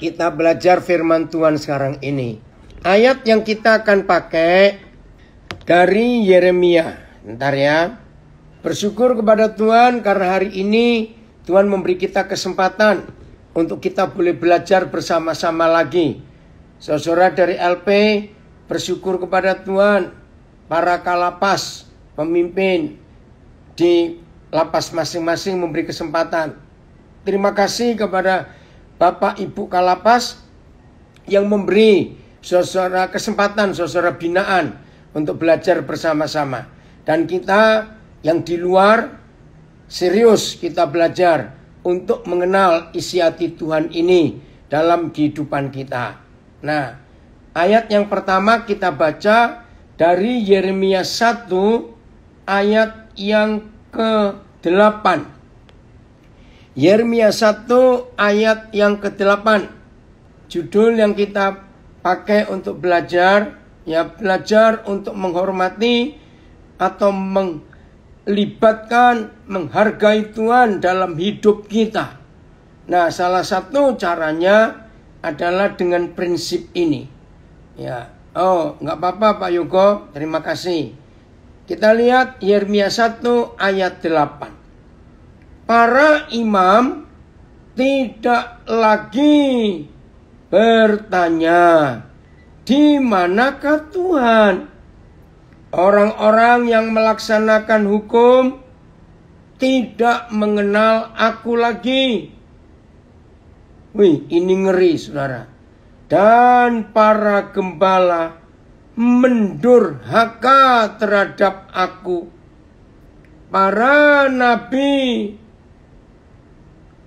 Kita belajar firman Tuhan sekarang ini. Ayat yang kita akan pakai dari Yeremia. Bentar ya. Bersyukur kepada Tuhan karena hari ini Tuhan memberi kita kesempatan untuk kita boleh belajar bersama-sama lagi. Saudara dari LP bersyukur kepada Tuhan para kalapas pemimpin di lapas masing-masing memberi kesempatan. Terima kasih kepada Bapak Ibu Kalapas yang memberi saudara kesempatan, saudara binaan untuk belajar bersama-sama. Dan kita yang di luar serius kita belajar untuk mengenal isi hati Tuhan ini dalam kehidupan kita. Nah, ayat yang pertama kita baca dari Yeremia 1 ayat yang ke-8. Yeremia 1 ayat yang ke-8. Judul yang kita pakai untuk belajar ya belajar untuk menghormati atau melibatkan menghargai Tuhan dalam hidup kita. Nah, salah satu caranya adalah dengan prinsip ini. Ya, oh, nggak apa-apa Pak Yugo, terima kasih. Kita lihat Yeremia 1 ayat 8 para imam tidak lagi bertanya, "Di manakah Tuhan?" Orang-orang yang melaksanakan hukum tidak mengenal aku lagi. Wih, ini ngeri, saudara. Dan para gembala mendurhaka terhadap aku. Para nabi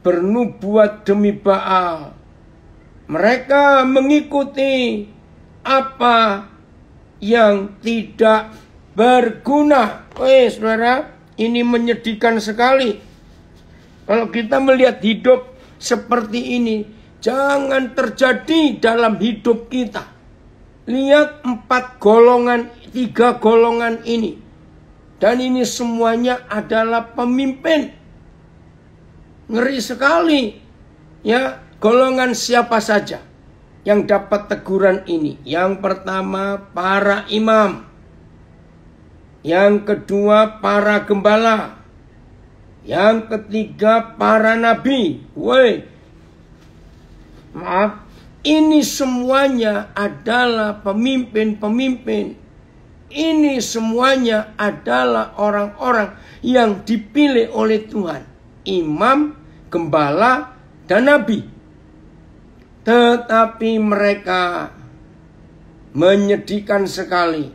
bernubuat demi Baal. Mereka mengikuti apa yang tidak berguna. Eh, saudara, ini menyedihkan sekali. Kalau kita melihat hidup seperti ini, jangan terjadi dalam hidup kita. Lihat empat golongan, tiga golongan ini. Dan ini semuanya adalah pemimpin Ngeri sekali. Ya, golongan siapa saja yang dapat teguran ini. Yang pertama, para imam. Yang kedua, para gembala. Yang ketiga, para nabi. Woi. Maaf, ini semuanya adalah pemimpin-pemimpin. Ini semuanya adalah orang-orang yang dipilih oleh Tuhan. Imam, gembala dan nabi. Tetapi mereka menyedihkan sekali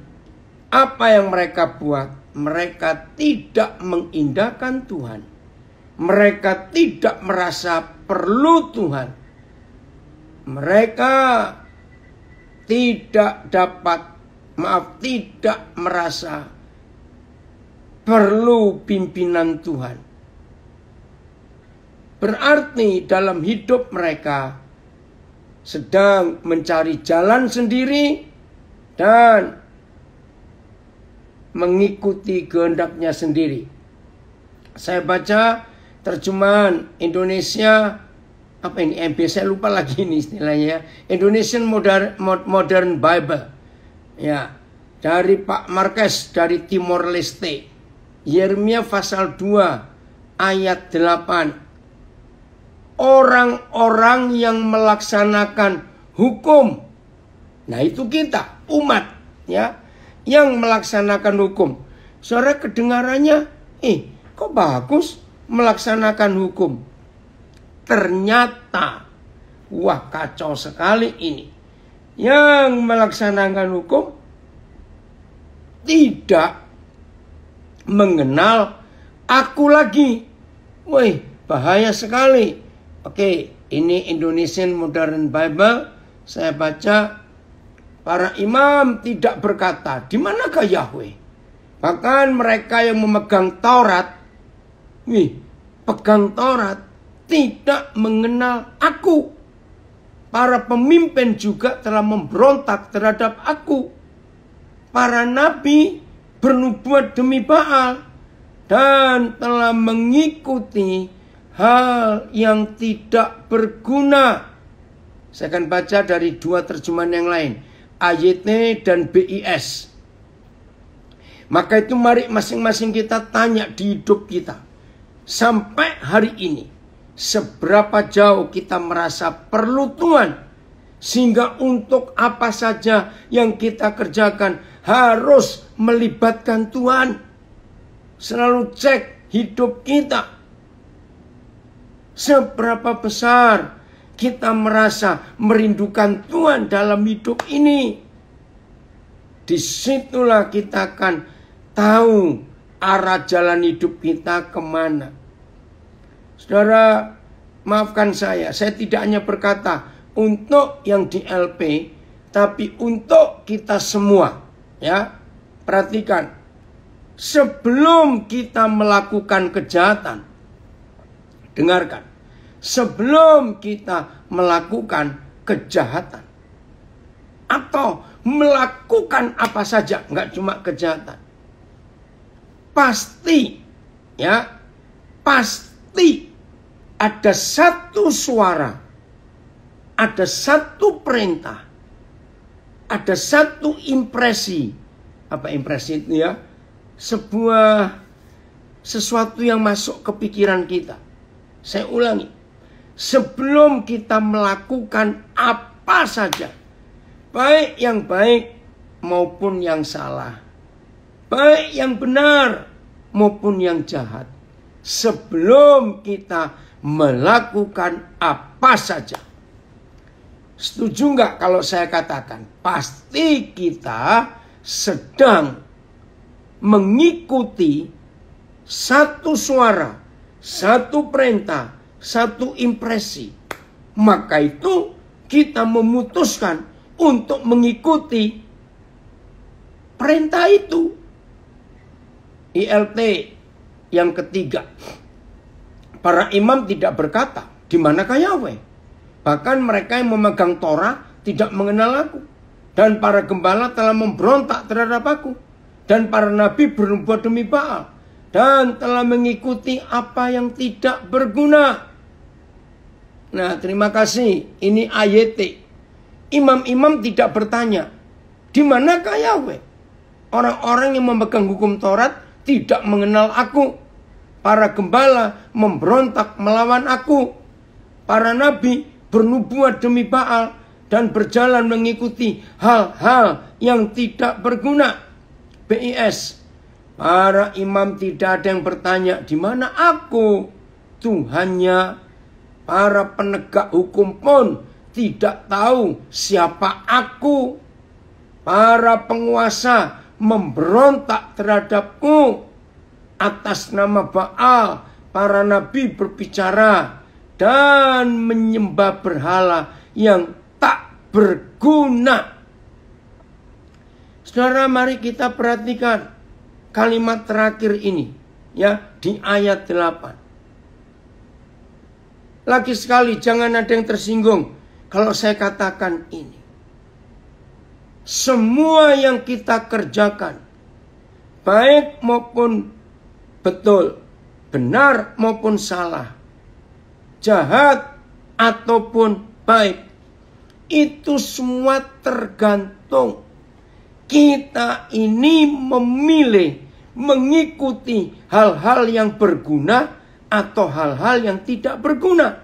apa yang mereka buat. Mereka tidak mengindahkan Tuhan. Mereka tidak merasa perlu Tuhan. Mereka tidak dapat, maaf, tidak merasa perlu pimpinan Tuhan Berarti dalam hidup mereka sedang mencari jalan sendiri dan mengikuti kehendaknya sendiri. Saya baca terjemahan Indonesia apa ini MP saya lupa lagi ini istilahnya ya. Indonesian Modern Modern Bible ya dari Pak Marques dari Timor Leste Yeremia pasal 2 ayat 8 orang-orang yang melaksanakan hukum. Nah, itu kita umat ya yang melaksanakan hukum. Suara kedengarannya, eh kok bagus melaksanakan hukum. Ternyata wah kacau sekali ini. Yang melaksanakan hukum tidak mengenal aku lagi. Wih, bahaya sekali. Oke, ini Indonesian Modern Bible. Saya baca para imam tidak berkata, di manakah Yahweh? Bahkan mereka yang memegang Taurat, nih, pegang Taurat tidak mengenal aku. Para pemimpin juga telah memberontak terhadap aku. Para nabi bernubuat demi Baal dan telah mengikuti hal yang tidak berguna. Saya akan baca dari dua terjemahan yang lain. AYT dan BIS. Maka itu mari masing-masing kita tanya di hidup kita. Sampai hari ini. Seberapa jauh kita merasa perlu Tuhan. Sehingga untuk apa saja yang kita kerjakan harus melibatkan Tuhan. Selalu cek hidup kita Seberapa besar kita merasa merindukan Tuhan dalam hidup ini. Disitulah kita akan tahu arah jalan hidup kita kemana. Saudara, maafkan saya, saya tidak hanya berkata untuk yang di LP, tapi untuk kita semua. Ya, perhatikan, sebelum kita melakukan kejahatan, Dengarkan. Sebelum kita melakukan kejahatan. Atau melakukan apa saja. Nggak cuma kejahatan. Pasti. Ya. Pasti. Ada satu suara. Ada satu perintah. Ada satu impresi. Apa impresi itu ya? Sebuah sesuatu yang masuk ke pikiran kita saya ulangi, sebelum kita melakukan apa saja, baik yang baik maupun yang salah, baik yang benar maupun yang jahat, sebelum kita melakukan apa saja. Setuju nggak kalau saya katakan? Pasti kita sedang mengikuti satu suara satu perintah, satu impresi. Maka itu kita memutuskan untuk mengikuti perintah itu. ILT yang ketiga. Para imam tidak berkata, di manakah Yahweh? Bahkan mereka yang memegang Torah tidak mengenal aku. Dan para gembala telah memberontak terhadap aku. Dan para nabi berbuat demi Baal dan telah mengikuti apa yang tidak berguna. Nah, terima kasih. Ini ayat. Imam-imam tidak bertanya, di manakah Yahweh? Orang-orang yang memegang hukum Taurat tidak mengenal aku. Para gembala memberontak melawan aku. Para nabi bernubuat demi Baal dan berjalan mengikuti hal-hal yang tidak berguna. BIS Para imam tidak ada yang bertanya, di mana aku? Tuhannya, para penegak hukum pun tidak tahu siapa aku. Para penguasa memberontak terhadapku atas nama Baal. Para nabi berbicara dan menyembah berhala yang tak berguna. Saudara, mari kita perhatikan kalimat terakhir ini ya di ayat 8. Lagi sekali jangan ada yang tersinggung kalau saya katakan ini. Semua yang kita kerjakan baik maupun betul, benar maupun salah, jahat ataupun baik, itu semua tergantung kita ini memilih mengikuti hal-hal yang berguna atau hal-hal yang tidak berguna.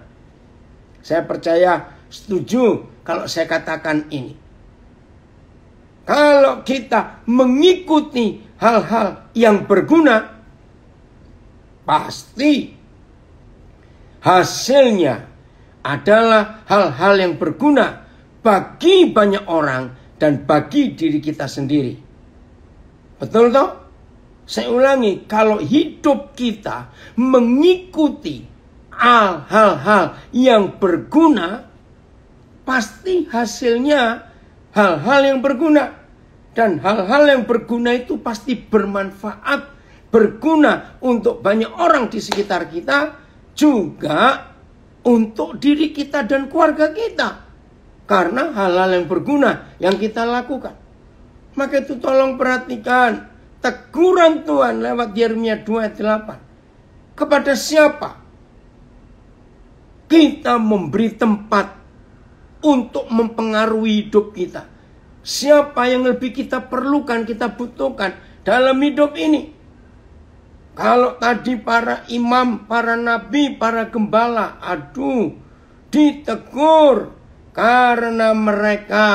Saya percaya setuju kalau saya katakan ini. Kalau kita mengikuti hal-hal yang berguna, pasti hasilnya adalah hal-hal yang berguna bagi banyak orang dan bagi diri kita sendiri. Betul toh? Saya ulangi, kalau hidup kita mengikuti hal-hal yang berguna, pasti hasilnya hal-hal yang berguna. Dan hal-hal yang berguna itu pasti bermanfaat, berguna untuk banyak orang di sekitar kita, juga untuk diri kita dan keluarga kita karena hal-hal yang berguna yang kita lakukan. Maka itu tolong perhatikan teguran Tuhan lewat Yeremia 28. Kepada siapa kita memberi tempat untuk mempengaruhi hidup kita? Siapa yang lebih kita perlukan, kita butuhkan dalam hidup ini? Kalau tadi para imam, para nabi, para gembala, aduh, ditegur, karena mereka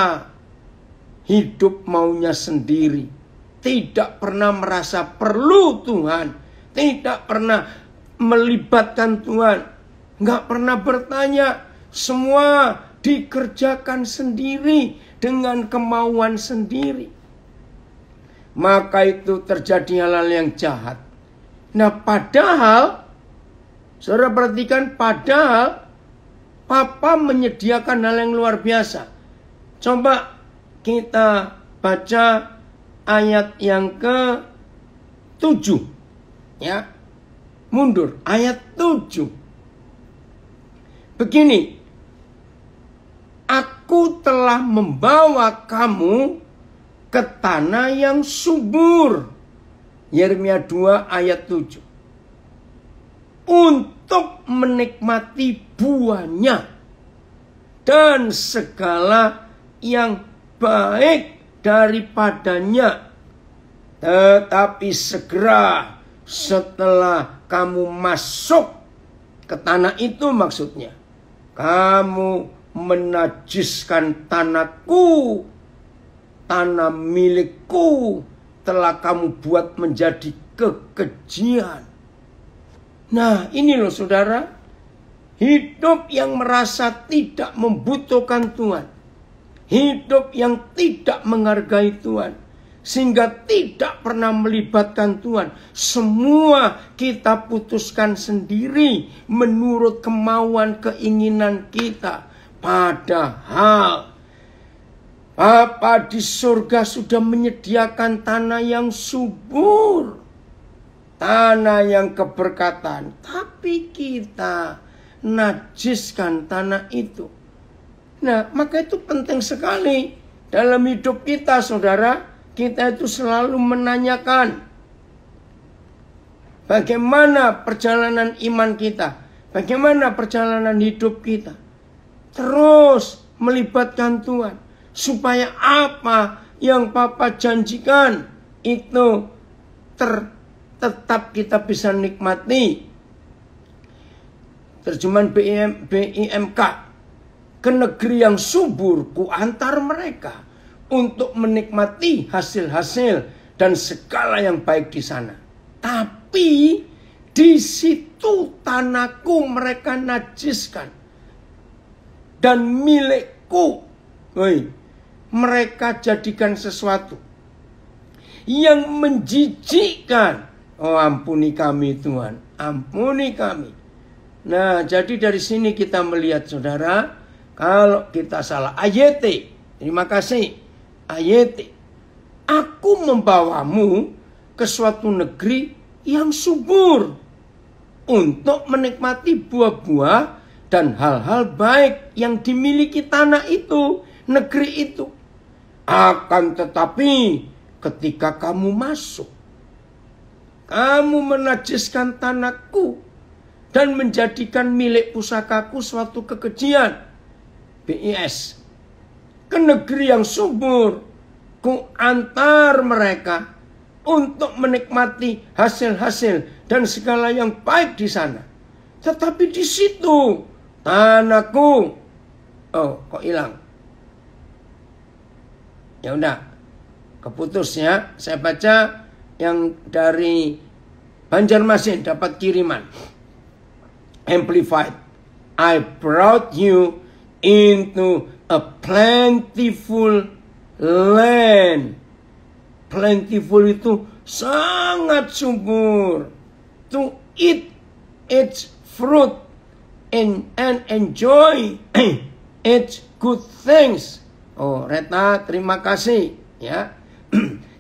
hidup maunya sendiri, tidak pernah merasa perlu Tuhan, tidak pernah melibatkan Tuhan, nggak pernah bertanya, semua dikerjakan sendiri dengan kemauan sendiri. Maka itu terjadi hal-hal yang jahat. Nah padahal, saudara perhatikan padahal Papa menyediakan hal yang luar biasa. Coba kita baca ayat yang ke 7 ya. Mundur ayat 7. Begini, aku telah membawa kamu ke tanah yang subur. Yeremia 2 ayat 7. Untuk menikmati buahnya dan segala yang baik daripadanya. Tetapi segera setelah kamu masuk ke tanah itu maksudnya. Kamu menajiskan tanahku, tanah milikku telah kamu buat menjadi kekejian. Nah ini loh saudara, Hidup yang merasa tidak membutuhkan Tuhan. Hidup yang tidak menghargai Tuhan. Sehingga tidak pernah melibatkan Tuhan. Semua kita putuskan sendiri menurut kemauan keinginan kita. Padahal Bapa di surga sudah menyediakan tanah yang subur. Tanah yang keberkatan. Tapi kita najiskan tanah itu. Nah, maka itu penting sekali dalam hidup kita, saudara. Kita itu selalu menanyakan bagaimana perjalanan iman kita, bagaimana perjalanan hidup kita. Terus melibatkan Tuhan, supaya apa yang Papa janjikan itu tetap kita bisa nikmati terjemahan BIM, BIMK ke negeri yang subur ku antar mereka untuk menikmati hasil-hasil dan segala yang baik di sana. Tapi di situ tanahku mereka najiskan dan milikku woy, mereka jadikan sesuatu yang menjijikan. Oh ampuni kami Tuhan, ampuni kami Nah, jadi dari sini kita melihat saudara, kalau kita salah ayat, terima kasih. Ayat, aku membawamu ke suatu negeri yang subur untuk menikmati buah-buah dan hal-hal baik yang dimiliki tanah itu, negeri itu. Akan tetapi ketika kamu masuk, kamu menajiskan tanahku dan menjadikan milik pusakaku suatu kekejian. BIS. Ke negeri yang subur. Ku antar mereka untuk menikmati hasil-hasil dan segala yang baik di sana. Tetapi di situ tanahku. Oh, kok hilang? Ya udah, keputus ya. Saya baca yang dari Banjarmasin dapat kiriman. Amplified. I brought you into a plentiful land. Plentiful itu sangat subur. To eat its fruit and, and enjoy its good things. Oh, Reta, terima kasih. Ya.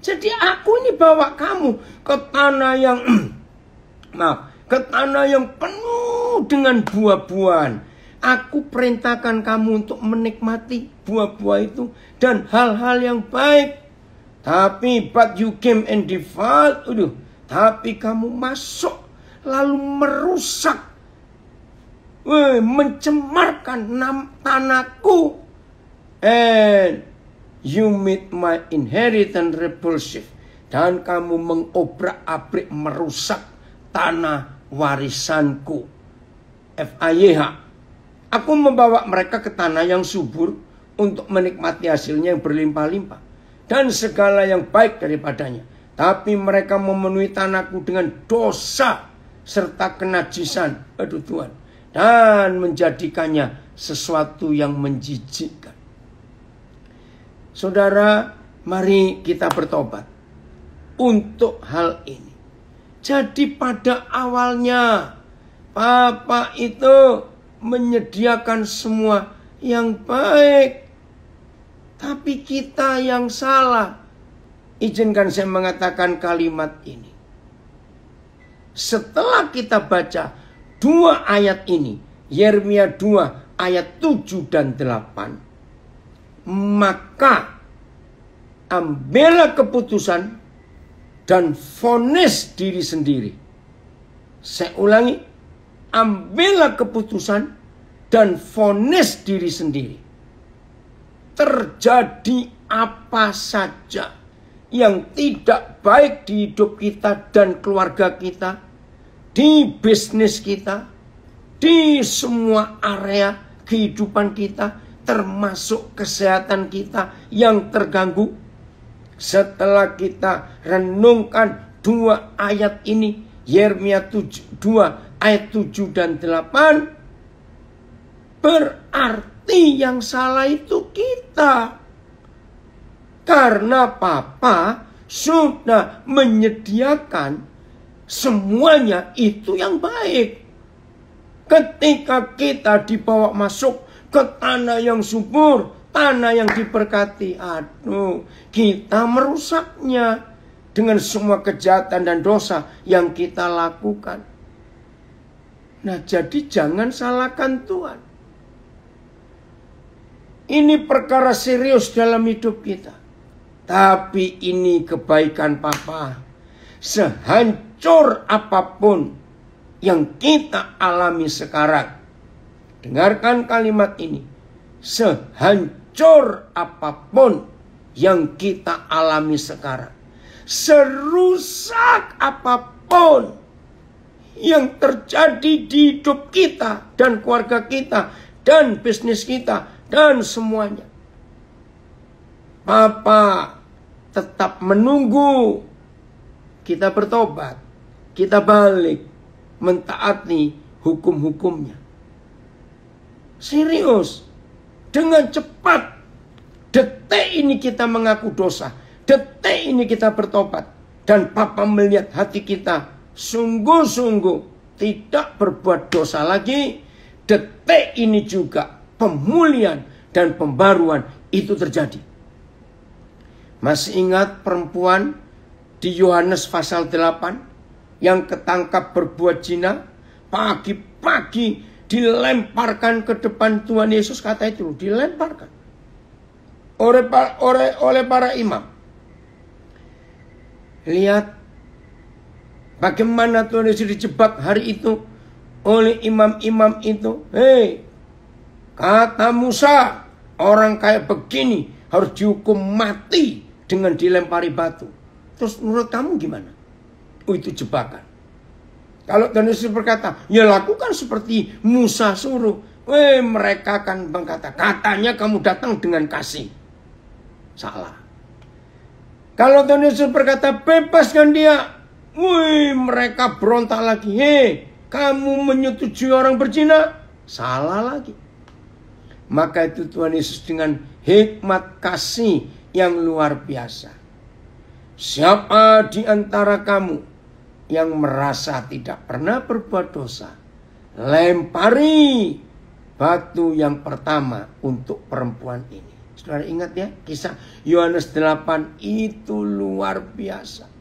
Jadi aku ini bawa kamu ke tanah yang nah, ke tanah yang penuh dengan buah-buahan. Aku perintahkan kamu untuk menikmati buah-buah itu dan hal-hal yang baik. Tapi but you came and defiled. Aduh, tapi kamu masuk lalu merusak. Weh, mencemarkan tanahku. And you made my inheritance repulsive. Dan kamu mengobrak-abrik merusak tanah warisanku. FAYH. Aku membawa mereka ke tanah yang subur untuk menikmati hasilnya yang berlimpah-limpah dan segala yang baik daripadanya. Tapi mereka memenuhi tanahku dengan dosa serta kenajisan. Aduh Tuhan. Dan menjadikannya sesuatu yang menjijikkan. Saudara, mari kita bertobat untuk hal ini. Jadi pada awalnya Bapak itu menyediakan semua yang baik. Tapi kita yang salah. Izinkan saya mengatakan kalimat ini. Setelah kita baca dua ayat ini, Yeremia 2 ayat 7 dan 8, maka ambillah keputusan dan fonis diri sendiri. Saya ulangi, ambillah keputusan dan vonis diri sendiri. Terjadi apa saja yang tidak baik di hidup kita dan keluarga kita, di bisnis kita, di semua area kehidupan kita, termasuk kesehatan kita yang terganggu. Setelah kita renungkan dua ayat ini, Yeremia 2 ayat 7 dan 8 berarti yang salah itu kita. Karena papa sudah menyediakan semuanya itu yang baik. Ketika kita dibawa masuk ke tanah yang subur, tanah yang diberkati. Aduh, kita merusaknya dengan semua kejahatan dan dosa yang kita lakukan. Nah, jadi jangan salahkan Tuhan. Ini perkara serius dalam hidup kita. Tapi ini kebaikan Papa. Sehancur apapun yang kita alami sekarang. Dengarkan kalimat ini. Sehancur apapun yang kita alami sekarang. Serusak apapun yang terjadi di hidup kita dan keluarga kita dan bisnis kita dan semuanya. Papa tetap menunggu kita bertobat, kita balik, mentaati hukum-hukumnya. Serius, dengan cepat detik ini kita mengaku dosa, detik ini kita bertobat dan Papa melihat hati kita sungguh-sungguh tidak berbuat dosa lagi, detik ini juga pemulihan dan pembaruan itu terjadi. Masih ingat perempuan di Yohanes pasal 8 yang ketangkap berbuat zina pagi-pagi dilemparkan ke depan Tuhan Yesus kata itu dilemparkan oleh oleh oleh para imam lihat Bagaimana Tuhan Yesus dijebak hari itu oleh imam-imam itu? Hei, kata Musa, orang kayak begini harus dihukum mati dengan dilempari batu. Terus menurut kamu gimana? Oh, itu jebakan. Kalau Tuhan Yesus berkata, ya lakukan seperti Musa suruh. Weh, mereka akan berkata, katanya kamu datang dengan kasih. Salah. Kalau Tuhan Yesus berkata, bebaskan dia. Wih, mereka berontak lagi. Hei, kamu menyetujui orang berzina? Salah lagi. Maka itu Tuhan Yesus dengan hikmat kasih yang luar biasa. Siapa di antara kamu yang merasa tidak pernah berbuat dosa? Lempari batu yang pertama untuk perempuan ini. Saudara ingat ya, kisah Yohanes 8 itu luar biasa.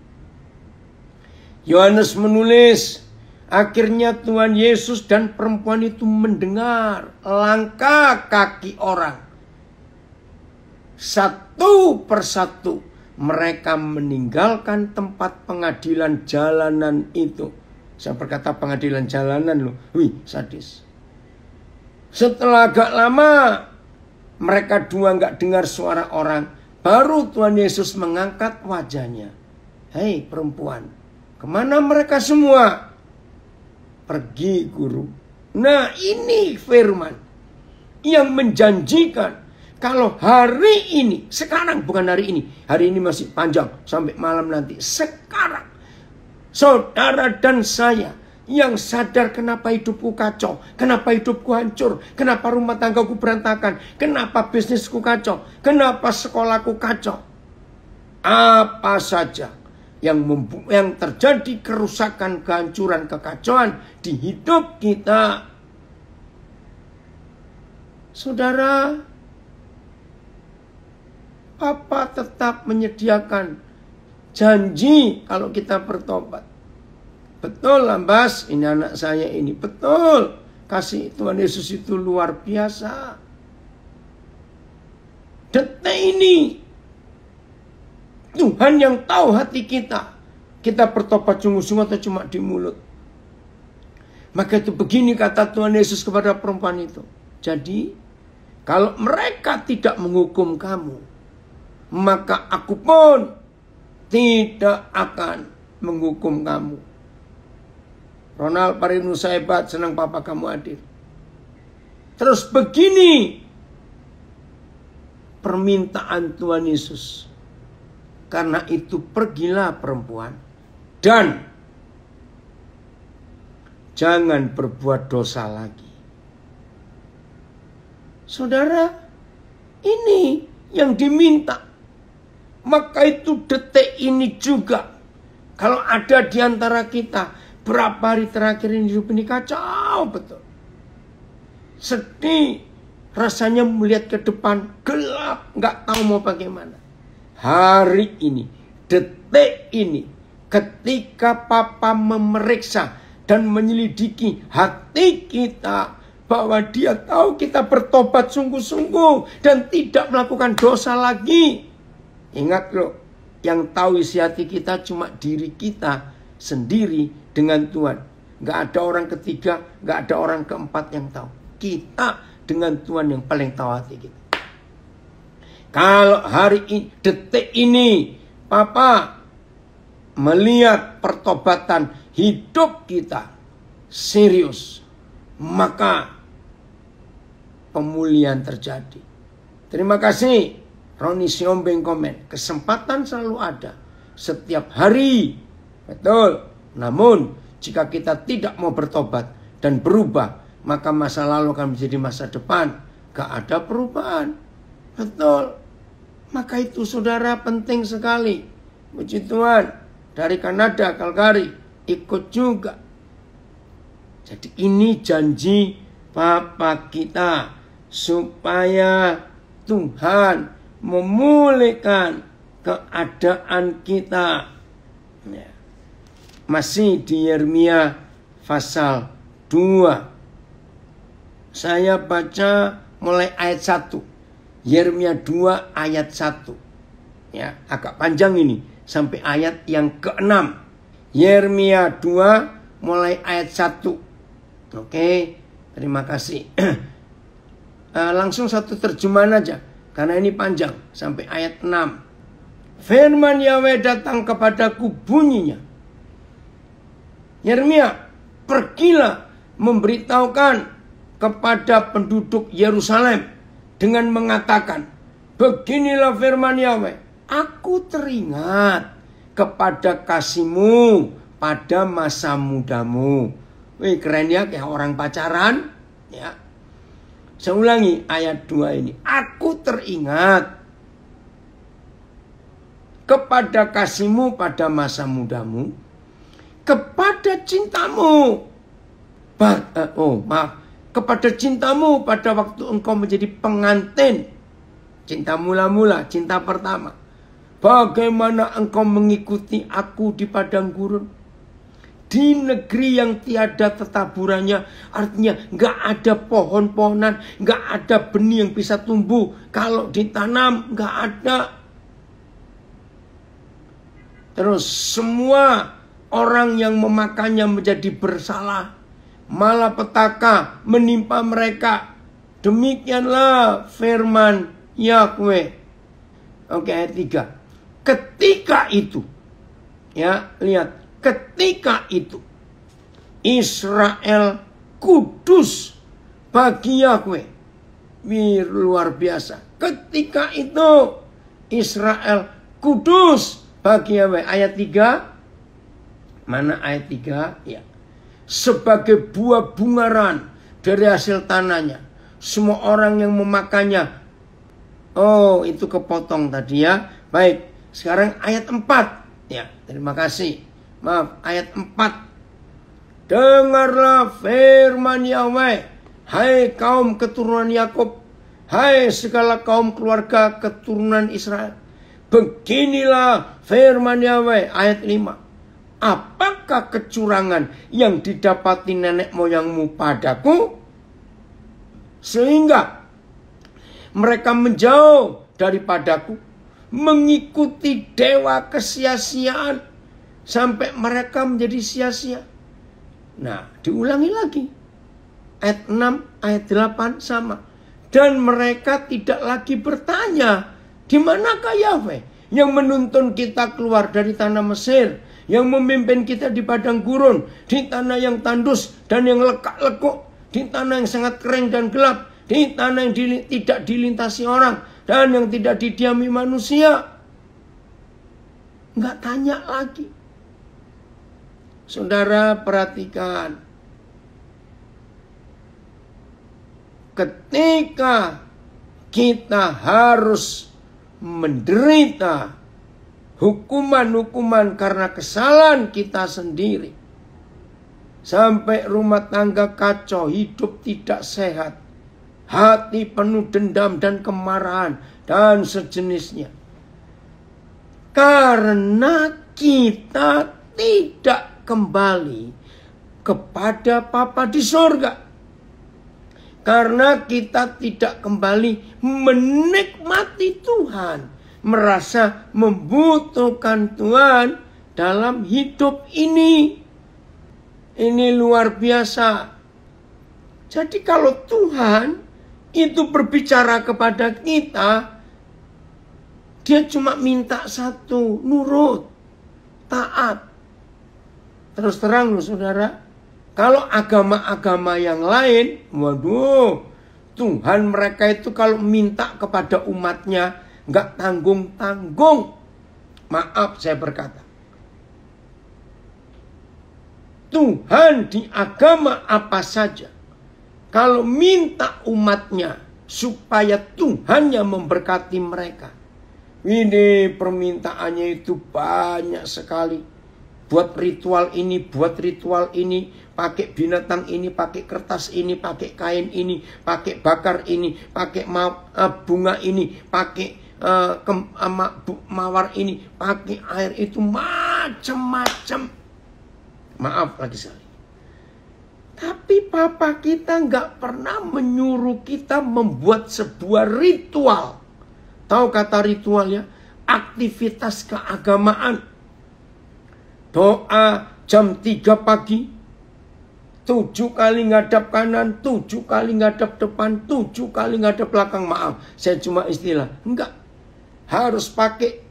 Yohanes menulis, akhirnya Tuhan Yesus dan perempuan itu mendengar langkah kaki orang. Satu persatu mereka meninggalkan tempat pengadilan jalanan itu. Saya berkata pengadilan jalanan loh. Wih, sadis. Setelah agak lama mereka dua nggak dengar suara orang. Baru Tuhan Yesus mengangkat wajahnya. Hei perempuan, Kemana mereka semua? Pergi guru. Nah ini firman yang menjanjikan kalau hari ini, sekarang bukan hari ini, hari ini masih panjang sampai malam nanti. Sekarang, saudara dan saya yang sadar kenapa hidupku kacau, kenapa hidupku hancur, kenapa rumah tanggaku berantakan, kenapa bisnisku kacau, kenapa sekolahku kacau. Apa saja yang yang terjadi kerusakan, kehancuran, kekacauan di hidup kita. Saudara, Papa tetap menyediakan janji kalau kita bertobat. Betul Lambas, ini anak saya ini. Betul, kasih Tuhan Yesus itu luar biasa. Detik ini Tuhan yang tahu hati kita. Kita bertobat sungguh-sungguh atau cuma di mulut. Maka itu begini kata Tuhan Yesus kepada perempuan itu. Jadi, kalau mereka tidak menghukum kamu, maka aku pun tidak akan menghukum kamu. Ronald Parinu hebat, senang papa kamu hadir. Terus begini permintaan Tuhan Yesus. Karena itu pergilah perempuan dan jangan berbuat dosa lagi. Saudara, ini yang diminta. Maka itu detik ini juga. Kalau ada di antara kita berapa hari terakhir ini hidup ini kacau betul. Sedih, rasanya melihat ke depan gelap, nggak tahu mau bagaimana hari ini, detik ini, ketika Papa memeriksa dan menyelidiki hati kita, bahwa dia tahu kita bertobat sungguh-sungguh dan tidak melakukan dosa lagi. Ingat loh, yang tahu isi hati kita cuma diri kita sendiri dengan Tuhan. Gak ada orang ketiga, gak ada orang keempat yang tahu. Kita dengan Tuhan yang paling tahu hati kita. Kalau hari ini, detik ini, Papa melihat pertobatan hidup kita serius, maka pemulihan terjadi. Terima kasih Roni Siombeng komen. Kesempatan selalu ada setiap hari. Betul. Namun jika kita tidak mau bertobat dan berubah, maka masa lalu akan menjadi masa depan. Gak ada perubahan. Betul. Maka itu saudara penting sekali. Puji Tuhan, dari Kanada, Calgary, ikut juga. Jadi ini janji Papa kita supaya Tuhan memulihkan keadaan kita. Ya. Masih di Yeremia pasal 2. Saya baca mulai ayat 1. Yeremia 2 ayat 1. Ya, agak panjang ini sampai ayat yang ke-6. Yeremia 2 mulai ayat 1. Oke, terima kasih. Eh, langsung satu terjemahan aja karena ini panjang sampai ayat 6. Firman Yahweh datang kepadaku bunyinya. Yeremia, pergilah memberitahukan kepada penduduk Yerusalem dengan mengatakan, Beginilah firman Yahweh, aku teringat kepada kasihmu pada masa mudamu. Wih keren ya kayak orang pacaran ya. Saya ulangi ayat 2 ini. Aku teringat kepada kasihmu pada masa mudamu, kepada cintamu. Bah, eh, oh maaf, kepada cintamu pada waktu engkau menjadi pengantin. Cinta mula-mula, cinta pertama. Bagaimana engkau mengikuti aku di padang gurun? Di negeri yang tiada tetaburannya, artinya nggak ada pohon-pohonan, nggak ada benih yang bisa tumbuh. Kalau ditanam nggak ada. Terus semua orang yang memakannya menjadi bersalah malah petaka menimpa mereka. Demikianlah firman Yahweh. Oke ayat 3. Ketika itu. Ya, lihat. Ketika itu. Israel kudus bagi Yahweh. Wih, luar biasa. Ketika itu Israel kudus bagi Yahweh. Ayat 3. Mana ayat 3? Ya sebagai buah bungaran dari hasil tanahnya. Semua orang yang memakannya. Oh, itu kepotong tadi ya. Baik, sekarang ayat 4. Ya, terima kasih. Maaf, ayat 4. Dengarlah firman Yahweh. Hai kaum keturunan Yakub, hai segala kaum keluarga keturunan Israel. Beginilah firman Yahweh ayat 5 apakah kecurangan yang didapati nenek moyangmu padaku? Sehingga mereka menjauh daripadaku, mengikuti dewa kesia-siaan sampai mereka menjadi sia-sia. Nah, diulangi lagi. Ayat 6, ayat 8 sama. Dan mereka tidak lagi bertanya, di manakah Yahweh yang menuntun kita keluar dari tanah Mesir? yang memimpin kita di padang gurun, di tanah yang tandus dan yang lekak-lekuk, di tanah yang sangat kering dan gelap, di tanah yang di, tidak dilintasi orang dan yang tidak didiami manusia. Enggak tanya lagi. Saudara perhatikan. Ketika kita harus menderita hukuman-hukuman karena kesalahan kita sendiri. Sampai rumah tangga kacau, hidup tidak sehat. Hati penuh dendam dan kemarahan dan sejenisnya. Karena kita tidak kembali kepada Papa di sorga karena kita tidak kembali menikmati Tuhan merasa membutuhkan Tuhan dalam hidup ini. Ini luar biasa. Jadi kalau Tuhan itu berbicara kepada kita, dia cuma minta satu, nurut, taat. Terus terang loh saudara, kalau agama-agama yang lain, waduh, Tuhan mereka itu kalau minta kepada umatnya nggak tanggung-tanggung. Maaf saya berkata. Tuhan di agama apa saja. Kalau minta umatnya supaya Tuhan yang memberkati mereka. Ini permintaannya itu banyak sekali. Buat ritual ini, buat ritual ini, pakai binatang ini, pakai kertas ini, pakai kain ini, pakai bakar ini, pakai eh, bunga ini, pakai uh, ke, uh, mawar ini, pakai air itu macam-macam. Maaf lagi sekali. Tapi papa kita nggak pernah menyuruh kita membuat sebuah ritual. Tahu kata ritualnya? Aktivitas keagamaan. Doa jam 3 pagi, tujuh kali ngadap kanan, tujuh kali ngadap depan, tujuh kali ngadap belakang. Maaf, saya cuma istilah. Enggak harus pakai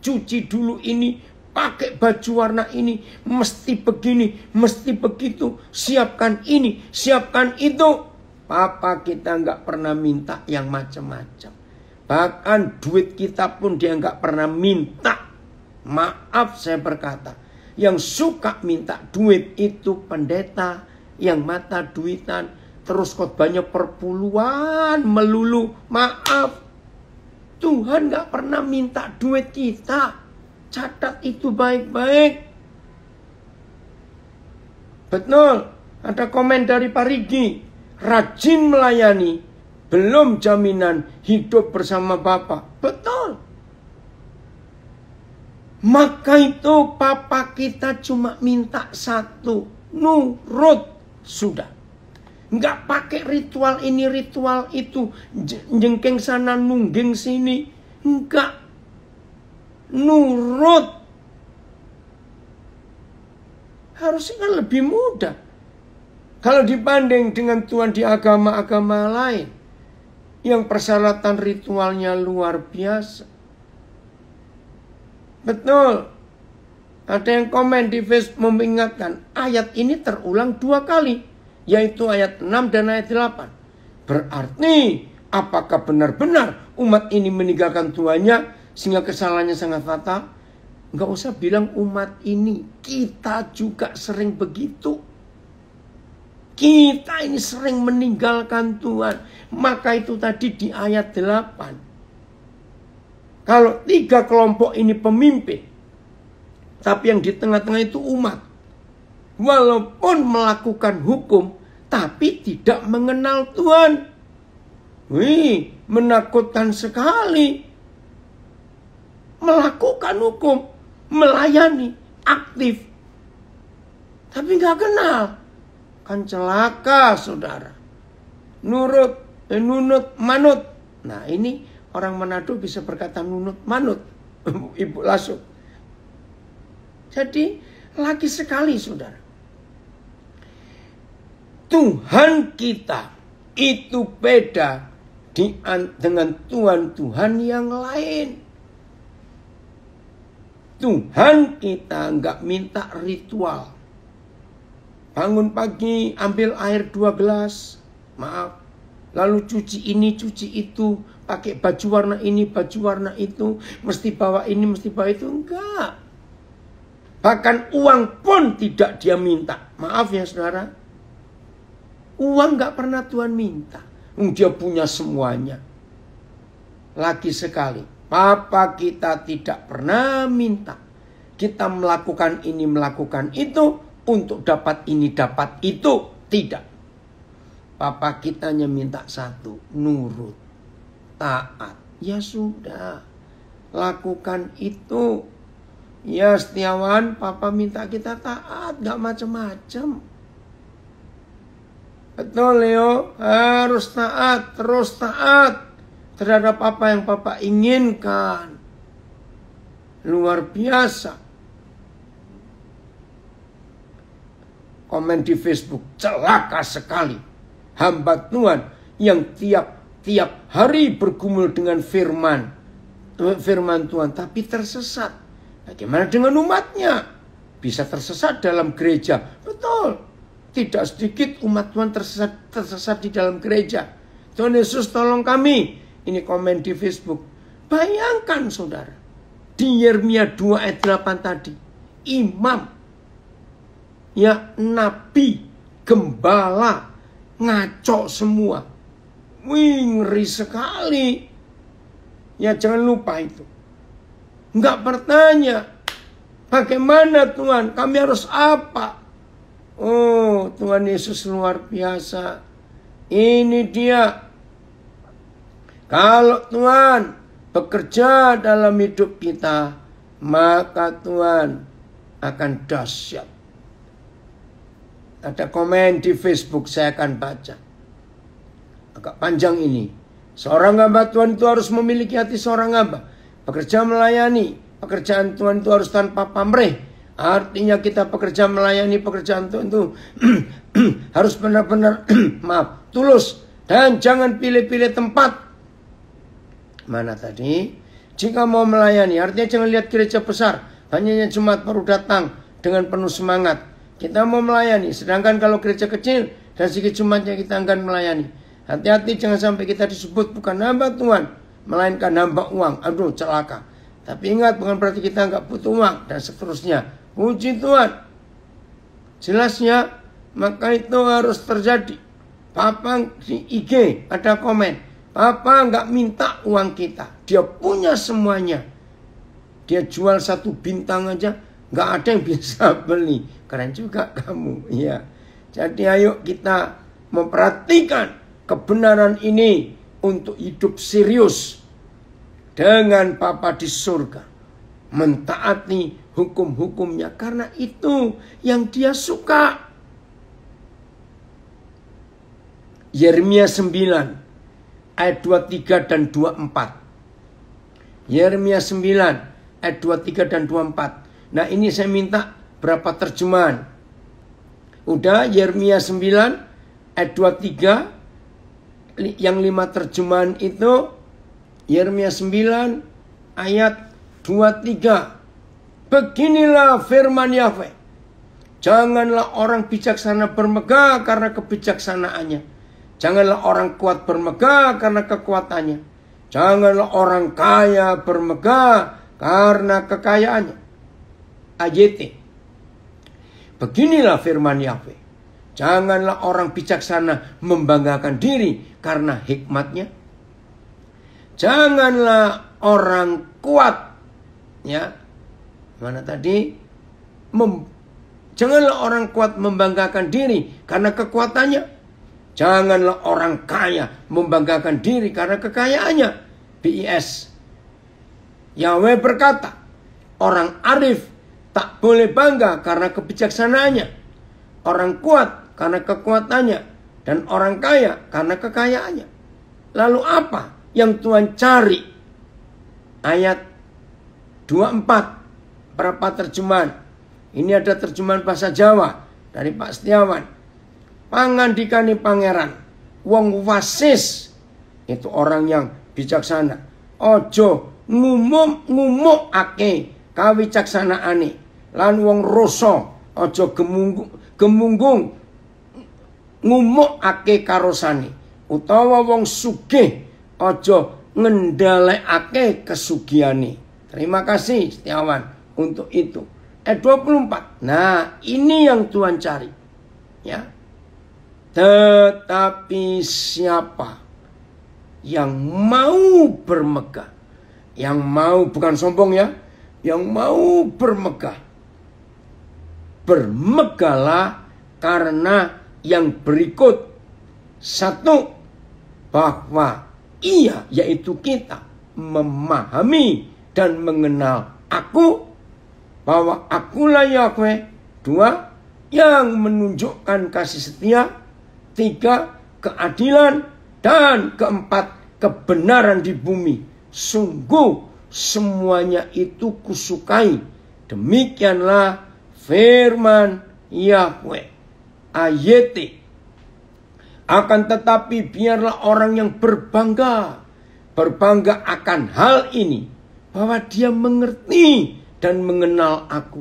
cuci dulu ini, pakai baju warna ini, mesti begini, mesti begitu, siapkan ini, siapkan itu. Papa kita nggak pernah minta yang macam-macam. Bahkan duit kita pun dia nggak pernah minta. Maaf saya berkata, yang suka minta duit itu pendeta, yang mata duitan, terus khotbahnya perpuluhan melulu. Maaf, Tuhan gak pernah minta duit kita. Catat itu baik-baik. Betul. Ada komen dari Pak Rigi. Rajin melayani. Belum jaminan hidup bersama Bapak. Betul. Maka itu papa kita cuma minta satu. Nurut. Sudah. Nggak pakai ritual ini, ritual itu. jengking sana, nungging sini. Enggak. Nurut. Harusnya kan lebih mudah. Kalau dibanding dengan Tuhan di agama-agama lain. Yang persyaratan ritualnya luar biasa. Betul. Ada yang komen di Facebook mengingatkan ayat ini terulang dua kali yaitu ayat 6 dan ayat 8. Berarti apakah benar-benar umat ini meninggalkan tuanya sehingga kesalahannya sangat fatal? Enggak usah bilang umat ini, kita juga sering begitu. Kita ini sering meninggalkan Tuhan. Maka itu tadi di ayat 8. Kalau tiga kelompok ini pemimpin, tapi yang di tengah-tengah itu umat walaupun melakukan hukum tapi tidak mengenal Tuhan. Wih, menakutkan sekali. Melakukan hukum, melayani, aktif. Tapi nggak kenal. Kan celaka, saudara. Nurut, eh, nunut, manut. Nah ini orang Manado bisa berkata nunut, manut. Ibu Lasuk. Jadi lagi sekali, saudara Tuhan kita itu beda dengan Tuhan-Tuhan yang lain. Tuhan kita nggak minta ritual. Bangun pagi, ambil air dua gelas. Maaf. Lalu cuci ini, cuci itu. Pakai baju warna ini, baju warna itu. Mesti bawa ini, mesti bawa itu. Enggak. Bahkan uang pun tidak dia minta. Maaf ya saudara. Uang gak pernah Tuhan minta. Hmm, dia punya semuanya. Lagi sekali, Papa kita tidak pernah minta. Kita melakukan ini, melakukan itu untuk dapat ini, dapat itu. Tidak. Papa kita hanya minta satu, nurut, taat. Ya sudah, lakukan itu. Ya setiawan, papa minta kita taat, gak macam-macam. Betul Leo, harus taat, terus taat terhadap apa yang Papa inginkan. Luar biasa. Komen di Facebook, celaka sekali. Hamba Tuhan yang tiap-tiap hari bergumul dengan firman. Firman Tuhan, tapi tersesat. Bagaimana dengan umatnya? Bisa tersesat dalam gereja. Betul, tidak sedikit umat Tuhan tersesat, tersesat di dalam gereja. Tuhan Yesus tolong kami. Ini komen di Facebook. Bayangkan saudara. Di Yermia 2 ayat 8 tadi. Imam. Ya nabi. Gembala. Ngaco semua. Wih ngeri sekali. Ya jangan lupa itu. Enggak bertanya. Bagaimana Tuhan? Kami harus apa? Oh, Tuhan Yesus luar biasa. Ini dia. Kalau Tuhan bekerja dalam hidup kita, maka Tuhan akan dahsyat. Ada komen di Facebook saya akan baca. Agak panjang ini. Seorang hamba Tuhan itu harus memiliki hati seorang hamba. Pekerja melayani. Pekerjaan Tuhan itu harus tanpa pamrih Artinya kita pekerja melayani pekerjaan Tuhan itu harus benar-benar maaf, tulus dan jangan pilih-pilih tempat. Mana tadi? Jika mau melayani, artinya jangan lihat gereja besar, banyaknya jemaat baru datang dengan penuh semangat. Kita mau melayani, sedangkan kalau gereja kecil dan sedikit jemaatnya kita akan melayani. Hati-hati jangan sampai kita disebut bukan hamba Tuhan, melainkan hamba uang. Aduh celaka. Tapi ingat bukan berarti kita nggak butuh uang dan seterusnya. Puji Tuhan. Jelasnya, maka itu harus terjadi. Papa di IG ada komen. Papa nggak minta uang kita. Dia punya semuanya. Dia jual satu bintang aja. Nggak ada yang bisa beli. Keren juga kamu. ya. Jadi ayo kita memperhatikan kebenaran ini untuk hidup serius dengan Papa di surga mentaati hukum-hukumnya karena itu yang dia suka. Yeremia 9 ayat 23 dan 24. Yeremia 9 ayat 23 dan 24. Nah ini saya minta berapa terjemahan. Udah Yeremia 9 ayat 23 yang lima terjemahan itu Yeremia 9 ayat 23. Beginilah firman Yahweh. Janganlah orang bijaksana bermegah karena kebijaksanaannya. Janganlah orang kuat bermegah karena kekuatannya. Janganlah orang kaya bermegah karena kekayaannya. Ajt. Beginilah firman Yahweh. Janganlah orang bijaksana membanggakan diri karena hikmatnya. Janganlah orang kuat ya mana tadi mem, janganlah orang kuat membanggakan diri karena kekuatannya janganlah orang kaya membanggakan diri karena kekayaannya BIS e Yahweh berkata orang arif tak boleh bangga karena kebijaksanaannya orang kuat karena kekuatannya dan orang kaya karena kekayaannya lalu apa yang Tuhan cari ayat 24 berapa terjemahan. Ini ada terjemahan bahasa Jawa dari Pak Setiawan. Pangandikani pangeran, wong wasis itu orang yang bijaksana. Ojo ngumum ngumuk ake ane lan wong roso ojo gemunggung gemunggung ngumuk ake karosane utawa wong sugih ojo ake kesugiane Terima kasih Setiawan untuk itu. Eh, Ayat 24. Nah, ini yang Tuhan cari. Ya. Tetapi siapa yang mau bermegah? Yang mau bukan sombong ya, yang mau bermegah. Bermegahlah karena yang berikut. Satu, bahwa ia yaitu kita memahami dan mengenal aku bahwa akulah Yahweh. Dua, yang menunjukkan kasih setia. Tiga, keadilan. Dan keempat, kebenaran di bumi. Sungguh semuanya itu kusukai. Demikianlah firman Yahweh. ayat Akan tetapi biarlah orang yang berbangga. Berbangga akan hal ini bahwa dia mengerti dan mengenal aku.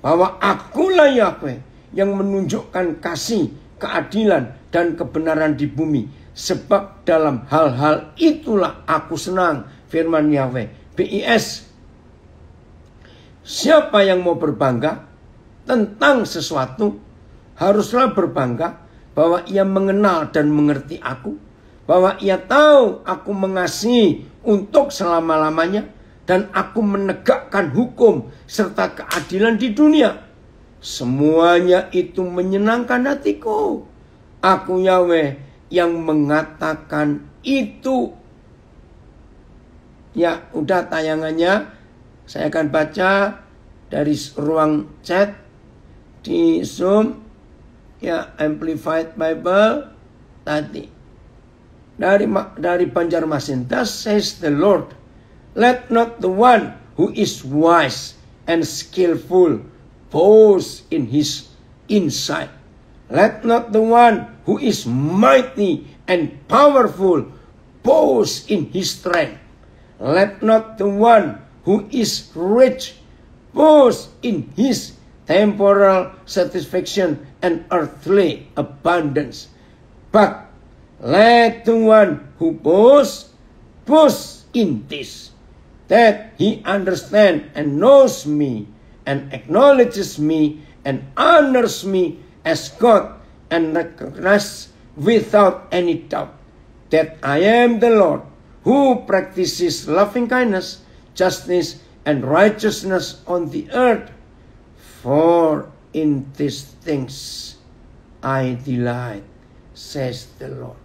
Bahwa akulah Yahweh yang menunjukkan kasih, keadilan, dan kebenaran di bumi. Sebab dalam hal-hal itulah aku senang, firman Yahweh. BIS, siapa yang mau berbangga tentang sesuatu, haruslah berbangga bahwa ia mengenal dan mengerti aku. Bahwa ia tahu aku mengasihi untuk selama-lamanya dan aku menegakkan hukum serta keadilan di dunia. Semuanya itu menyenangkan hatiku. Aku Yahweh yang mengatakan itu. Ya, udah tayangannya saya akan baca dari ruang chat di Zoom ya Amplified Bible tadi dari dari Banjarmasin. Thus says the Lord, Let not the one who is wise and skillful boast in his insight. Let not the one who is mighty and powerful boast in his strength. Let not the one who is rich boast in his temporal satisfaction and earthly abundance. But let the one who boasts boast in this that he understands and knows me and acknowledges me and honors me as God and recognizes without any doubt that I am the Lord who practices loving kindness, justice, and righteousness on the earth. For in these things I delight, says the Lord.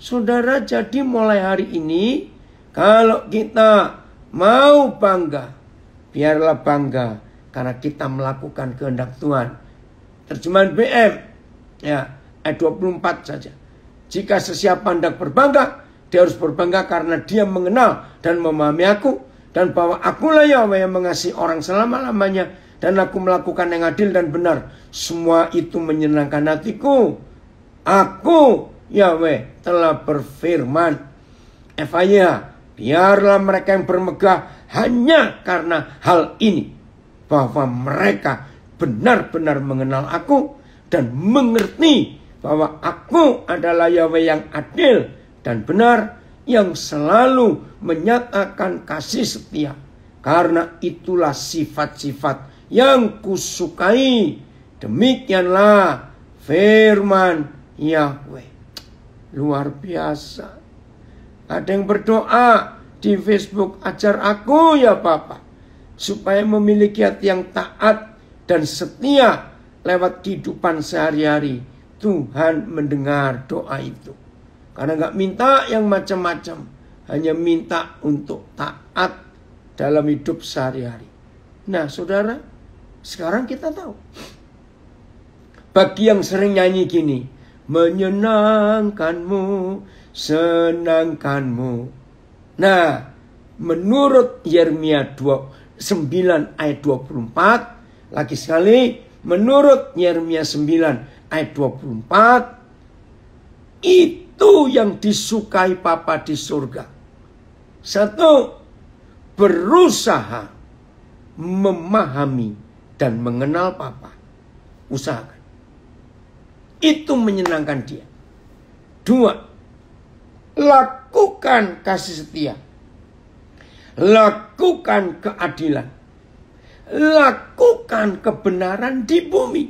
Saudara, jadi mulai hari ini Kalau kita mau bangga, biarlah bangga karena kita melakukan kehendak Tuhan. Terjemahan BM ya ayat 24 saja. Jika sesiapa hendak berbangga, dia harus berbangga karena dia mengenal dan memahami aku dan bahwa akulah Yahweh yang mengasihi orang selama-lamanya dan aku melakukan yang adil dan benar. Semua itu menyenangkan hatiku. Aku Yahweh telah berfirman. Efaya Biarlah mereka yang bermegah hanya karena hal ini. Bahwa mereka benar-benar mengenal aku dan mengerti bahwa aku adalah Yahweh yang adil dan benar yang selalu menyatakan kasih setia. Karena itulah sifat-sifat yang kusukai. Demikianlah firman Yahweh. Luar biasa. Ada yang berdoa di Facebook, ajar aku ya Bapak. Supaya memiliki hati yang taat dan setia lewat kehidupan sehari-hari. Tuhan mendengar doa itu. Karena nggak minta yang macam-macam. Hanya minta untuk taat dalam hidup sehari-hari. Nah saudara, sekarang kita tahu. Bagi yang sering nyanyi gini. Menyenangkanmu senangkanmu. Nah, menurut Yeremia 9 ayat 24, lagi sekali, menurut Yeremia 9 ayat 24, itu yang disukai Papa di surga. Satu, berusaha memahami dan mengenal Papa. Usahakan. Itu menyenangkan dia. Dua, Lakukan kasih setia. Lakukan keadilan. Lakukan kebenaran di bumi.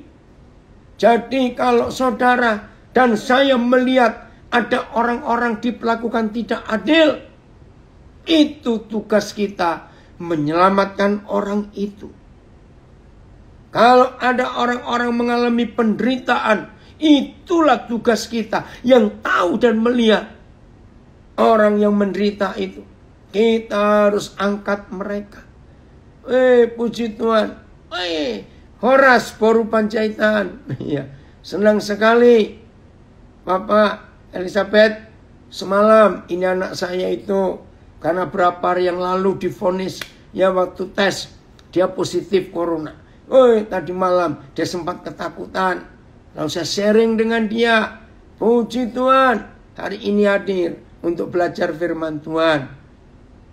Jadi kalau saudara dan saya melihat ada orang-orang diperlakukan tidak adil, itu tugas kita menyelamatkan orang itu. Kalau ada orang-orang mengalami penderitaan, itulah tugas kita yang tahu dan melihat Orang yang menderita itu. Kita harus angkat mereka. Eh, puji Tuhan. Eh, Horas Poru Panjaitan. Ya, senang sekali. Bapak Elizabeth, semalam ini anak saya itu karena berapa hari yang lalu difonis ya waktu tes dia positif corona. Oh, tadi malam dia sempat ketakutan. Lalu saya sharing dengan dia. Puji Tuhan, hari ini hadir untuk belajar firman Tuhan.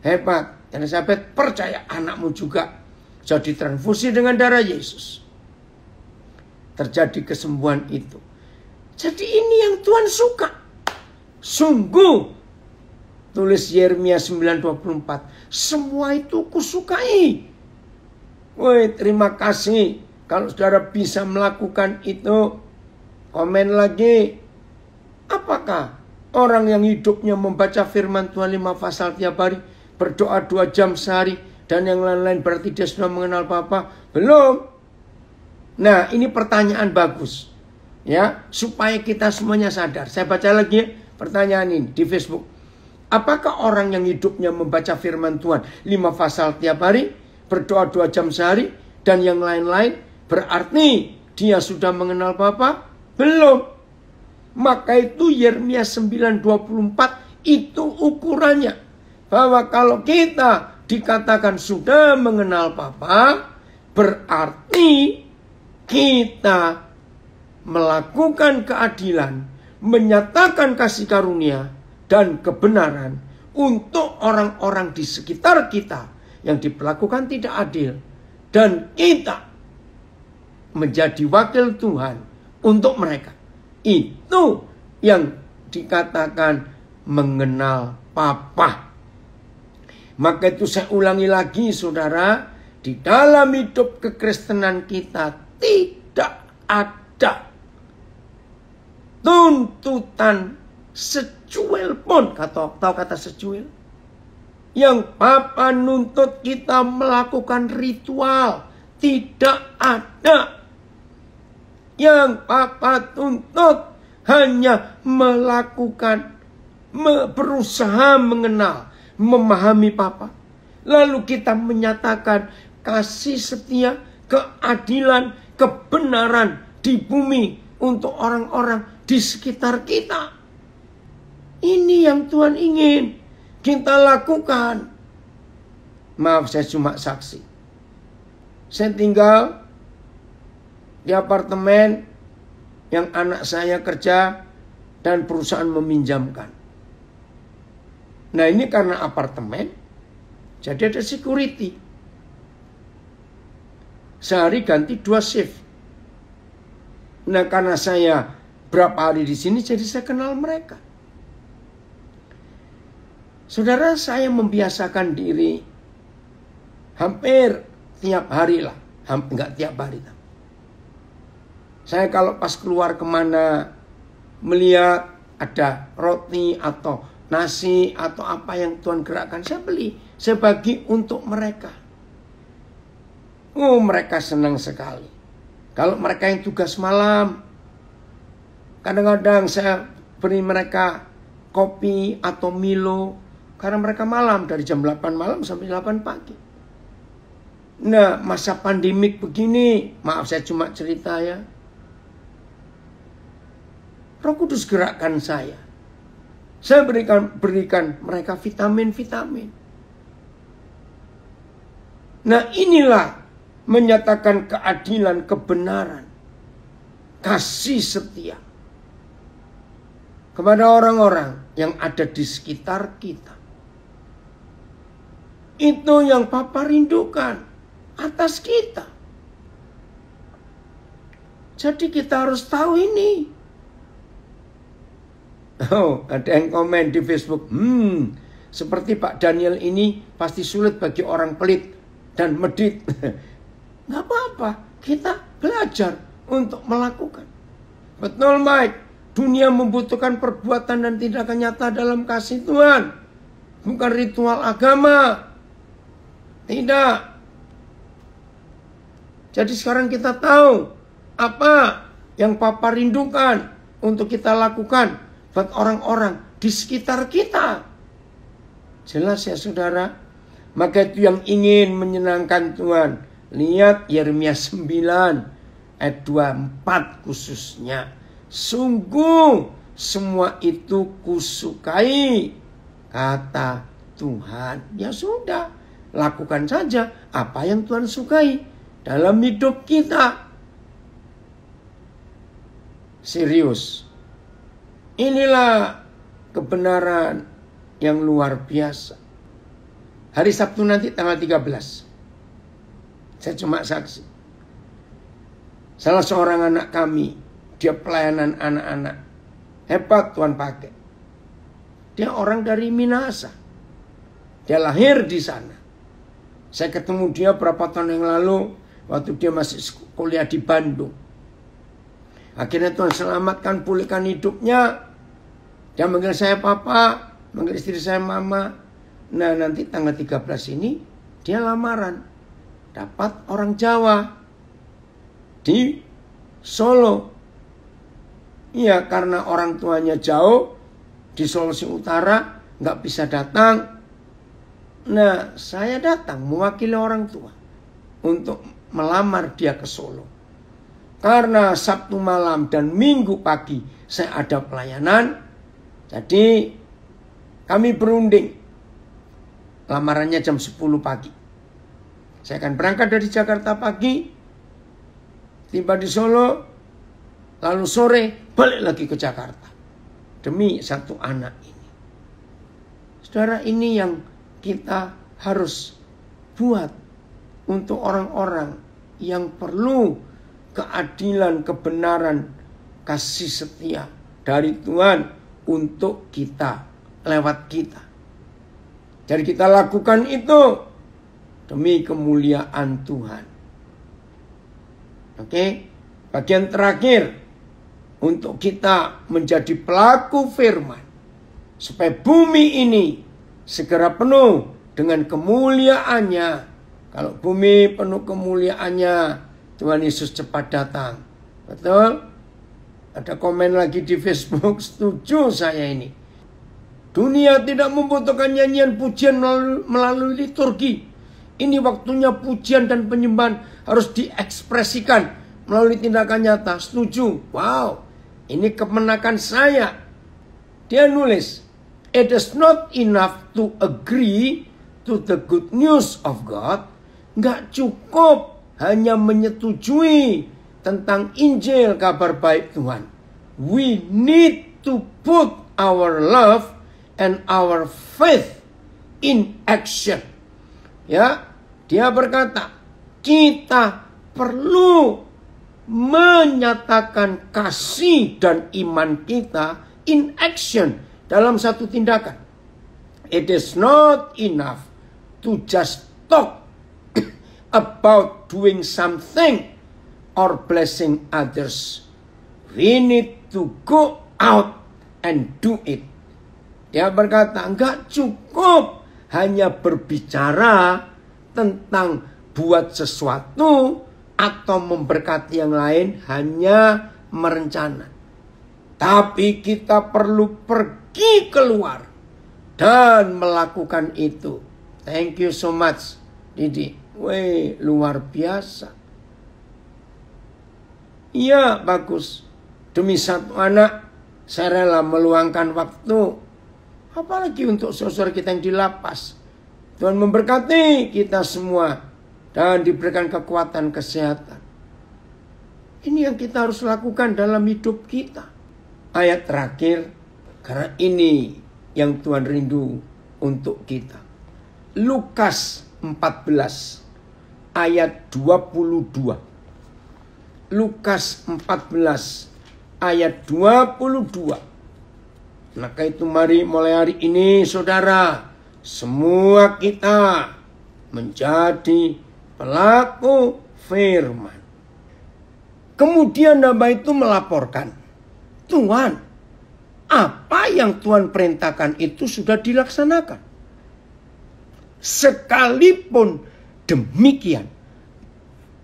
Hebat. Elizabeth percaya anakmu juga jadi transfusi dengan darah Yesus. Terjadi kesembuhan itu. Jadi ini yang Tuhan suka. Sungguh. Tulis Yeremia 9.24. Semua itu kusukai. Woi terima kasih. Kalau saudara bisa melakukan itu. Komen lagi. Apakah Orang yang hidupnya membaca firman Tuhan lima pasal tiap hari, berdoa dua jam sehari, dan yang lain-lain berarti dia sudah mengenal Bapa? Belum. Nah, ini pertanyaan bagus. Ya, supaya kita semuanya sadar. Saya baca lagi ya, pertanyaan ini di Facebook. Apakah orang yang hidupnya membaca firman Tuhan lima pasal tiap hari, berdoa dua jam sehari, dan yang lain-lain berarti dia sudah mengenal Bapa? Belum. Maka itu Yeremia 9:24 itu ukurannya. Bahwa kalau kita dikatakan sudah mengenal Papa berarti kita melakukan keadilan, menyatakan kasih karunia dan kebenaran untuk orang-orang di sekitar kita yang diperlakukan tidak adil dan kita menjadi wakil Tuhan untuk mereka. Itu yang dikatakan mengenal papa. Maka itu saya ulangi lagi saudara, di dalam hidup kekristenan kita tidak ada tuntutan secuil pun kata tahu kata secuil yang Papa nuntut kita melakukan ritual tidak ada yang Papa tuntut hanya melakukan, berusaha mengenal, memahami Papa. Lalu kita menyatakan kasih setia, keadilan, kebenaran di bumi untuk orang-orang di sekitar kita. Ini yang Tuhan ingin kita lakukan. Maaf, saya cuma saksi. Saya tinggal di apartemen yang anak saya kerja dan perusahaan meminjamkan. Nah ini karena apartemen, jadi ada security. Sehari ganti dua shift. Nah karena saya berapa hari di sini, jadi saya kenal mereka. Saudara saya membiasakan diri hampir tiap hari lah, hampir nggak tiap hari. Lah saya kalau pas keluar kemana melihat ada roti atau nasi atau apa yang Tuhan gerakkan, saya beli. Saya bagi untuk mereka. Oh mereka senang sekali. Kalau mereka yang tugas malam, kadang-kadang saya beri mereka kopi atau Milo karena mereka malam dari jam 8 malam sampai 8 pagi. Nah, masa pandemik begini, maaf saya cuma cerita ya. Roh Kudus gerakkan saya. Saya berikan berikan mereka vitamin-vitamin. Nah, inilah menyatakan keadilan, kebenaran, kasih setia kepada orang-orang yang ada di sekitar kita. Itu yang Papa rindukan atas kita. Jadi kita harus tahu ini. Oh, ada yang komen di Facebook. Hmm, seperti Pak Daniel ini pasti sulit bagi orang pelit dan medit. Gak apa-apa, kita belajar untuk melakukan. Betul Mike, dunia membutuhkan perbuatan dan tindakan nyata dalam kasih Tuhan. Bukan ritual agama. Tidak. Jadi sekarang kita tahu apa yang Papa rindukan untuk kita lakukan buat orang-orang di sekitar kita. Jelas ya saudara? Maka itu yang ingin menyenangkan Tuhan. Lihat Yeremia 9 ayat 24 khususnya. Sungguh semua itu kusukai kata Tuhan. Ya sudah, lakukan saja apa yang Tuhan sukai dalam hidup kita. Serius, Inilah kebenaran yang luar biasa. Hari Sabtu nanti tanggal 13. Saya cuma saksi. Salah seorang anak kami, dia pelayanan anak-anak. Hebat Tuhan pakai. Dia orang dari Minasa. Dia lahir di sana. Saya ketemu dia berapa tahun yang lalu waktu dia masih kuliah di Bandung. Akhirnya Tuhan selamatkan, pulihkan hidupnya. Dia manggil saya papa, manggil istri saya mama. Nah nanti tanggal 13 ini dia lamaran. Dapat orang Jawa. Di Solo. Iya karena orang tuanya jauh. Di Sulawesi Utara nggak bisa datang. Nah saya datang mewakili orang tua. Untuk melamar dia ke Solo. Karena Sabtu malam dan Minggu pagi saya ada pelayanan. Jadi kami berunding. Lamarannya jam 10 pagi. Saya akan berangkat dari Jakarta pagi. Tiba di Solo. Lalu sore balik lagi ke Jakarta. Demi satu anak ini. Saudara ini yang kita harus buat untuk orang-orang yang perlu keadilan, kebenaran, kasih setia dari Tuhan untuk kita, lewat kita. Jadi kita lakukan itu demi kemuliaan Tuhan. Oke, bagian terakhir untuk kita menjadi pelaku firman supaya bumi ini segera penuh dengan kemuliaannya. Kalau bumi penuh kemuliaannya, Tuhan Yesus cepat datang. Betul? Ada komen lagi di Facebook, setuju saya ini. Dunia tidak membutuhkan nyanyian pujian melalui, melalui liturgi. Ini waktunya pujian dan penyembahan harus diekspresikan melalui tindakan nyata. Setuju. Wow, ini kemenakan saya. Dia nulis, It is not enough to agree to the good news of God. Gak cukup hanya menyetujui tentang Injil kabar baik Tuhan. We need to put our love and our faith in action. Ya, dia berkata, kita perlu menyatakan kasih dan iman kita in action dalam satu tindakan. It is not enough to just talk about doing something or blessing others. We need to go out and do it. Dia berkata, enggak cukup hanya berbicara tentang buat sesuatu atau memberkati yang lain hanya merencana. Tapi kita perlu pergi keluar dan melakukan itu. Thank you so much, Didi. Weh, luar biasa. Iya, bagus. Demi satu anak, saya rela meluangkan waktu. Apalagi untuk saudara kita yang dilapas. Tuhan memberkati kita semua. Dan diberikan kekuatan kesehatan. Ini yang kita harus lakukan dalam hidup kita. Ayat terakhir, karena ini yang Tuhan rindu untuk kita. Lukas 14 ayat 22. Lukas 14 ayat 22. Maka itu mari mulai hari ini saudara semua kita menjadi pelaku firman. Kemudian Naba itu melaporkan, Tuhan, apa yang Tuhan perintahkan itu sudah dilaksanakan. Sekalipun demikian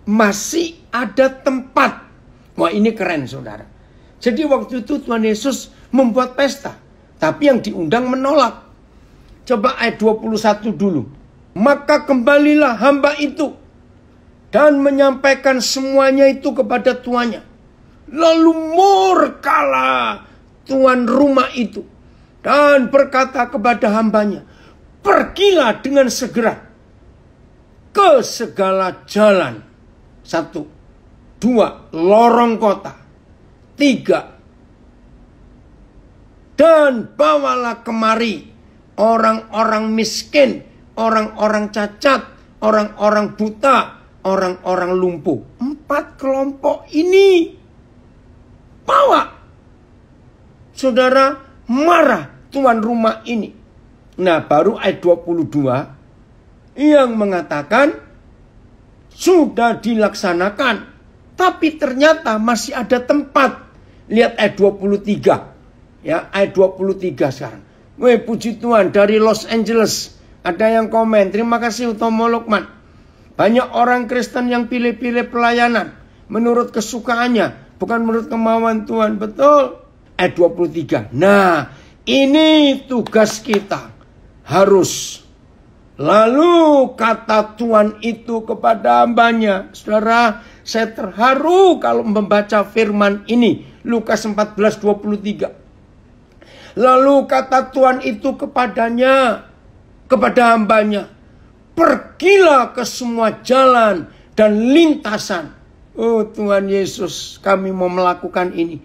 masih ada tempat. Wah ini keren saudara. Jadi waktu itu Tuhan Yesus membuat pesta. Tapi yang diundang menolak. Coba ayat 21 dulu. Maka kembalilah hamba itu. Dan menyampaikan semuanya itu kepada tuannya. Lalu murkalah tuan rumah itu. Dan berkata kepada hambanya. Pergilah dengan segera ke segala jalan. Satu, dua, lorong kota. Tiga, dan bawalah kemari orang-orang miskin, orang-orang cacat, orang-orang buta, orang-orang lumpuh. Empat kelompok ini bawa. Saudara marah tuan rumah ini. Nah baru ayat 22 yang mengatakan sudah dilaksanakan. Tapi ternyata masih ada tempat. Lihat ayat 23. Ya, ayat 23 sekarang. Weh puji Tuhan dari Los Angeles. Ada yang komen, terima kasih Utomo Lukman. Banyak orang Kristen yang pilih-pilih pelayanan menurut kesukaannya, bukan menurut kemauan Tuhan. Betul. Ayat 23. Nah, ini tugas kita harus Lalu kata Tuhan itu kepada hambanya. Saudara, saya terharu kalau membaca firman ini. Lukas 14, 23. Lalu kata Tuhan itu kepadanya, kepada hambanya. Pergilah ke semua jalan dan lintasan. Oh Tuhan Yesus, kami mau melakukan ini.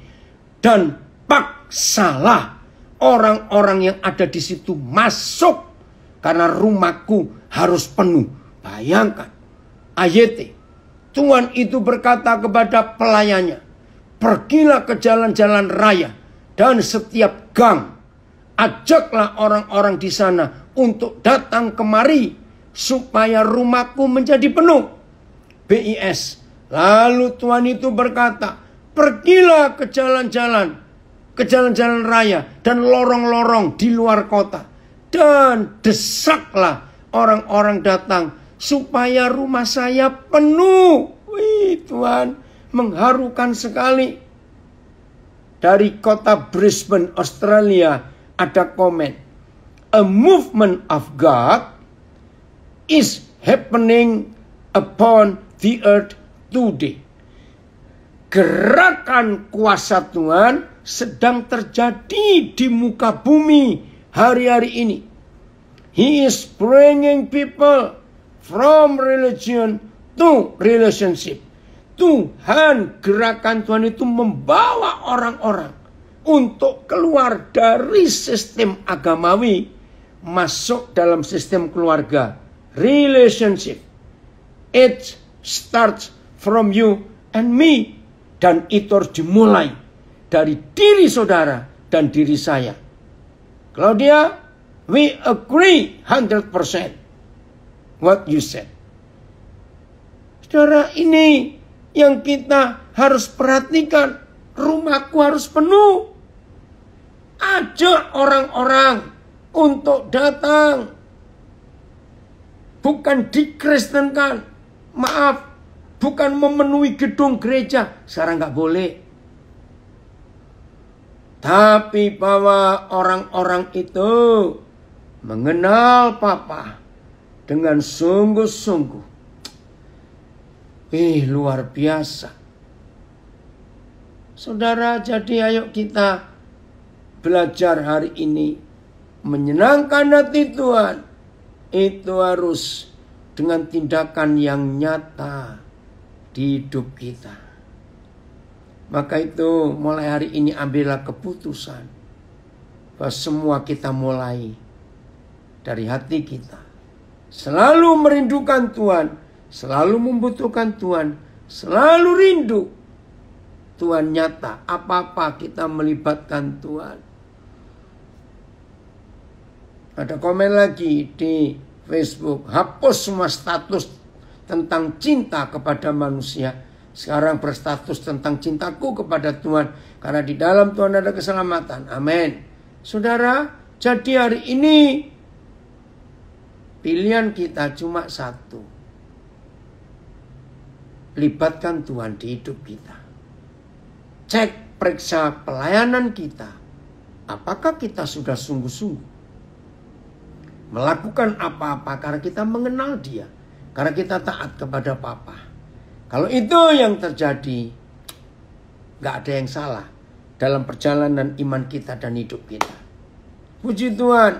Dan paksalah orang-orang yang ada di situ masuk karena rumahku harus penuh. Bayangkan, Ayete, Tuhan itu berkata kepada pelayannya, pergilah ke jalan-jalan raya dan setiap gang, ajaklah orang-orang di sana untuk datang kemari supaya rumahku menjadi penuh. BIS. Lalu Tuhan itu berkata, pergilah ke jalan-jalan, ke jalan-jalan raya dan lorong-lorong di luar kota dan desaklah orang-orang datang supaya rumah saya penuh. Wih, Tuhan, mengharukan sekali. Dari kota Brisbane, Australia, ada komen. A movement of God is happening upon the earth today. Gerakan kuasa Tuhan sedang terjadi di muka bumi hari-hari ini. He is bringing people from religion to relationship. Tuhan, gerakan Tuhan itu membawa orang-orang untuk keluar dari sistem agamawi masuk dalam sistem keluarga. Relationship. It starts from you and me. Dan itu harus dimulai dari diri saudara dan diri saya Claudia, we agree 100% what you said. Saudara, ini yang kita harus perhatikan. Rumahku harus penuh. Ajak orang-orang untuk datang. Bukan dikristenkan. Maaf, bukan memenuhi gedung gereja. Sekarang nggak boleh. Tapi bahwa orang-orang itu mengenal Papa dengan sungguh-sungguh. Ih, luar biasa. Saudara, jadi ayo kita belajar hari ini menyenangkan hati Tuhan. Itu harus dengan tindakan yang nyata di hidup kita. Maka itu mulai hari ini ambillah keputusan bahwa semua kita mulai dari hati kita. Selalu merindukan Tuhan, selalu membutuhkan Tuhan, selalu rindu. Tuhan nyata, apa-apa kita melibatkan Tuhan. Ada komen lagi di Facebook, hapus semua status tentang cinta kepada manusia sekarang berstatus tentang cintaku kepada Tuhan karena di dalam Tuhan ada keselamatan. Amin. Saudara, jadi hari ini pilihan kita cuma satu. Libatkan Tuhan di hidup kita. Cek periksa pelayanan kita. Apakah kita sudah sungguh-sungguh melakukan apa-apa karena kita mengenal Dia, karena kita taat kepada Papa. Kalau itu yang terjadi, gak ada yang salah dalam perjalanan iman kita dan hidup kita. Puji Tuhan,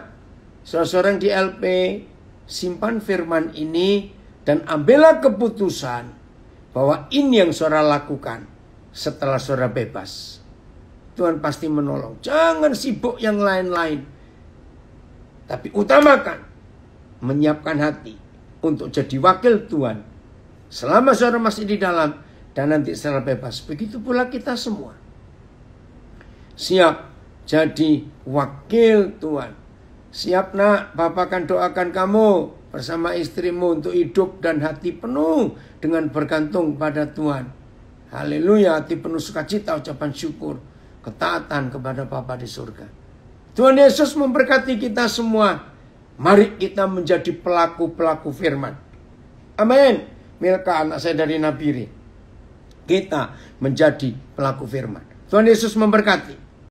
seseorang di LP simpan firman ini dan ambillah keputusan bahwa ini yang saudara lakukan setelah saudara bebas. Tuhan pasti menolong. Jangan sibuk yang lain-lain. Tapi utamakan menyiapkan hati untuk jadi wakil Tuhan Selama saudara masih di dalam dan nanti secara bebas. Begitu pula kita semua. Siap jadi wakil Tuhan. Siap nak, Bapak akan doakan kamu bersama istrimu untuk hidup dan hati penuh dengan bergantung pada Tuhan. Haleluya, hati penuh sukacita, ucapan syukur, ketaatan kepada Bapa di surga. Tuhan Yesus memberkati kita semua. Mari kita menjadi pelaku-pelaku firman. Amin. Milka anak saya dari Nabiri. Kita menjadi pelaku firman. Tuhan Yesus memberkati.